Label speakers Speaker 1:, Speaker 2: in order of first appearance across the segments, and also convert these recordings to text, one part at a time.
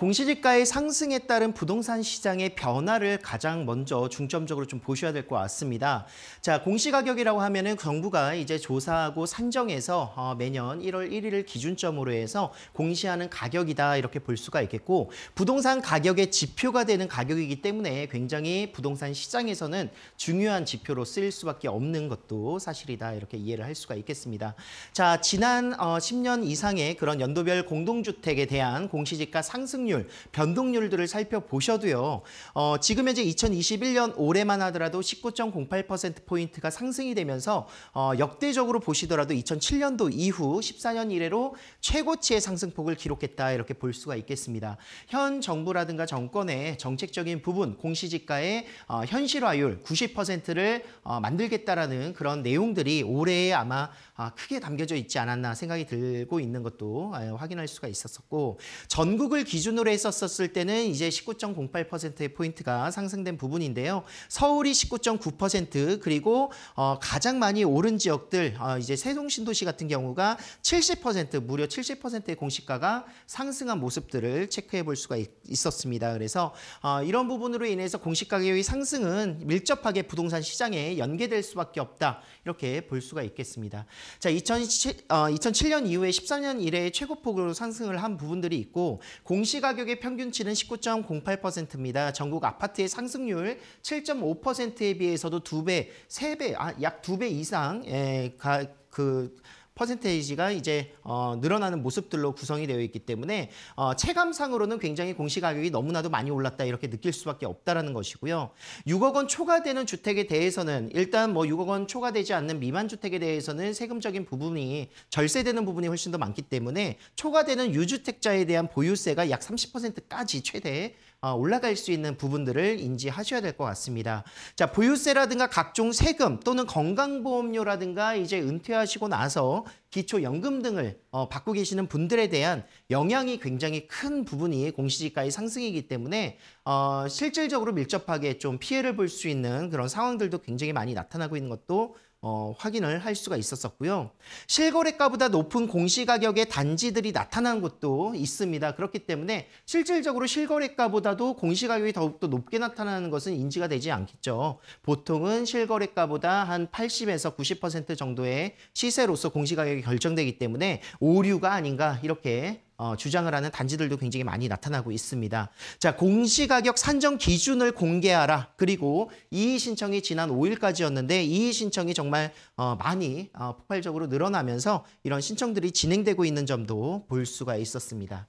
Speaker 1: 공시지가의 상승에 따른 부동산 시장의 변화를 가장 먼저 중점적으로 좀 보셔야 될 것 같습니다. 자, 공시가격이라고 하면은 정부가 이제 조사하고 산정해서 어, 매년 1월 1일을 기준점으로 해서 공시하는 가격이다 이렇게 볼 수가 있겠고 부동산 가격의 지표가 되는 가격이기 때문에 굉장히 부동산 시장에서는 중요한 지표로 쓰일 수밖에 없는 것도 사실이다 이렇게 이해를 할 수가 있겠습니다. 자, 지난 어, 10년 이상의 그런 연도별 공동주택에 대한 공시지가 상승 상승률, 변동률들을 살펴보셔도요. 어, 지금 현재 2021년 올해만 하더라도 19.08%포인트가 상승이 되면서 어, 역대적으로 보시더라도 2007년도 이후 14년 이래로 최고치의 상승폭을 기록했다 이렇게 볼 수가 있겠습니다. 현 정부라든가 정권의 정책적인 부분, 공시지가의 어, 현실화율 90%를 어, 만들겠다라는 그런 내용들이 올해에 아마 아, 크게 담겨져 있지 않았나 생각이 들고 있는 것도 아, 확인할 수가 있었고 전국을 기준 기준으로 했었을 때는 이제 19.08%의 포인트가 상승된 부분인데요. 서울이 19.9% 그리고 어, 가장 많이 오른 지역들 어, 이제 세종 신도시 같은 경우가 70% 무려 70%의 공시가가 상승한 모습들을 체크해 볼 수가 있, 었습니다 그래서 어, 이런 부분으로 인해서 공시가격의 상승은 밀접하게 부동산 시장에 연계될 수밖에 없다 이렇게 볼 수가 있겠습니다. 자 2007, 어, 2007년 이후에 13년 이래 최고폭으로 상승을 한 부분들이 있고 공시가 가격의 평균치는 19.08%입니다. 전국 아파트의 상승률 7.5%에 비해서도 2배, 3배, 아, 약 2배 이상 예, 가, 그 퍼센테이지가 이제 어, 늘어나는 모습들로 구성이 되어 있기 때문에 어, 체감상으로는 굉장히 공시 가격이 너무나도 많이 올랐다 이렇게 느낄 수밖에 없다라는 것이고요. 6억 원 초과되는 주택에 대해서는 일단 뭐 6억 원 초과되지 않는 미만 주택에 대해서는 세금적인 부분이 절세되는 부분이 훨씬 더 많기 때문에 초과되는 유주택자에 대한 보유세가 약 30%까지 최대 어, 올라갈 수 있는 부분들을 인지하셔야 될 것 같습니다. 자, 보유세라든가 각종 세금 또는 건강보험료라든가 이제 은퇴하시고 나서 기초연금 등을 어, 받고 계시는 분들에 대한 영향이 굉장히 큰 부분이 공시지가의 상승이기 때문에 어, 실질적으로 밀접하게 좀 피해를 볼 수 있는 그런 상황들도 굉장히 많이 나타나고 있는 것도 어, 확인을 할 수가 있었었고요. 실거래가보다 높은 공시가격의 단지들이 나타난 것도 있습니다. 그렇기 때문에 실질적으로 실거래가보다도 공시가격이 더욱더 높게 나타나는 것은 인지가 되지 않겠죠. 보통은 실거래가보다 한 80에서 90% 정도의 시세로서 공시가격이 결정되기 때문에 오류가 아닌가 이렇게 어, 주장을 하는 단지들도 굉장히 많이 나타나고 있습니다. 자, 공시가격 산정 기준을 공개하라. 그리고 이의신청이 지난 5일까지였는데 이의신청이 정말 어, 많이 어, 폭발적으로 늘어나면서 이런 신청들이 진행되고 있는 점도 볼 수가 있었습니다.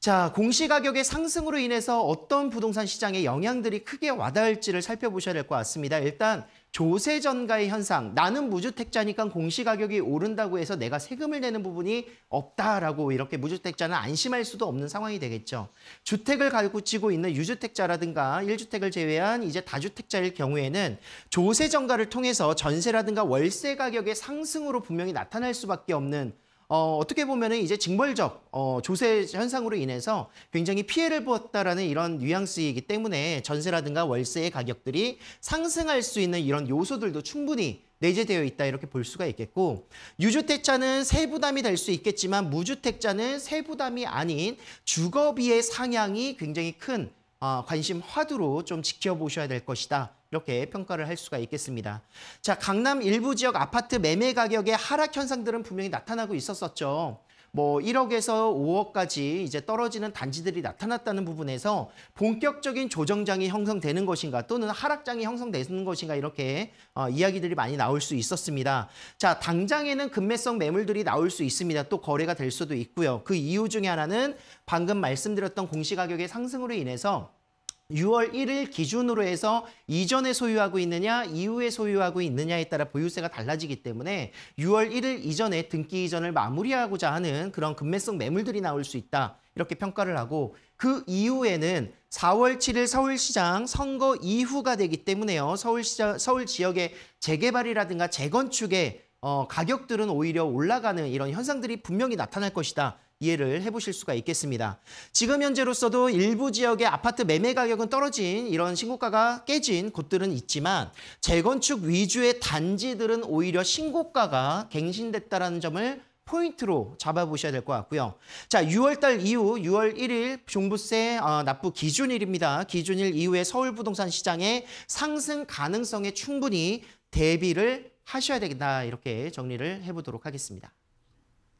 Speaker 1: 자, 공시 가격의 상승으로 인해서 어떤 부동산 시장에 영향들이 크게 와닿을지를 살펴보셔야 될 것 같습니다. 일단 조세 전가의 현상. 나는 무주택자니까 공시 가격이 오른다고 해서 내가 세금을 내는 부분이 없다라고 이렇게 무주택자는 안심할 수도 없는 상황이 되겠죠. 주택을 가치고 있는 유주택자라든가 1주택을 제외한 이제 다주택자일 경우에는 조세 전가를 통해서 전세라든가 월세 가격의 상승으로 분명히 나타날 수밖에 없는 어, 어떻게 보면은 이제 징벌적 어, 조세 현상으로 인해서 굉장히 피해를 보았다라는 이런 뉘앙스이기 때문에 전세라든가 월세의 가격들이 상승할 수 있는 이런 요소들도 충분히 내재되어 있다 이렇게 볼 수가 있겠고 유주택자는 세부담이 될 수 있겠지만 무주택자는 세부담이 아닌 주거비의 상향이 굉장히 큰 어, 관심 화두로 좀 지켜보셔야 될 것이다. 이렇게 평가를 할 수가 있겠습니다. 자, 강남 일부 지역 아파트 매매 가격의 하락 현상들은 분명히 나타나고 있었었죠. 뭐 1억에서 5억까지 이제 떨어지는 단지들이 나타났다는 부분에서 본격적인 조정장이 형성되는 것인가 또는 하락장이 형성되는 것인가 이렇게 어, 이야기들이 많이 나올 수 있었습니다. 자, 당장에는 급매성 매물들이 나올 수 있습니다. 또 거래가 될 수도 있고요. 그 이유 중에 하나는 방금 말씀드렸던 공시가격의 상승으로 인해서 6월 1일 기준으로 해서 이전에 소유하고 있느냐 이후에 소유하고 있느냐에 따라 보유세가 달라지기 때문에 6월 1일 이전에 등기 이전을 마무리하고자 하는 그런 금매성 매물들이 나올 수 있다. 이렇게 평가를 하고 그 이후에는 4월 7일 서울시장 선거 이후가 되기 때문에요. 서울시장, 서울 지역의 재개발이라든가 재건축의 어, 가격들은 오히려 올라가는 이런 현상들이 분명히 나타날 것이다. 이해를 해보실 수가 있겠습니다. 지금 현재로서도 일부 지역의 아파트 매매 가격은 떨어진 이런 신고가가 깨진 곳들은 있지만 재건축 위주의 단지들은 오히려 신고가가 갱신됐다라는 점을 포인트로 잡아보셔야 될 것 같고요. 자, 6월달 이후 6월 1일 종부세 어, 납부 기준일입니다. 기준일 이후에 서울 부동산 시장의 상승 가능성에 충분히 대비를 하셔야 되겠다 이렇게 정리를 해보도록 하겠습니다.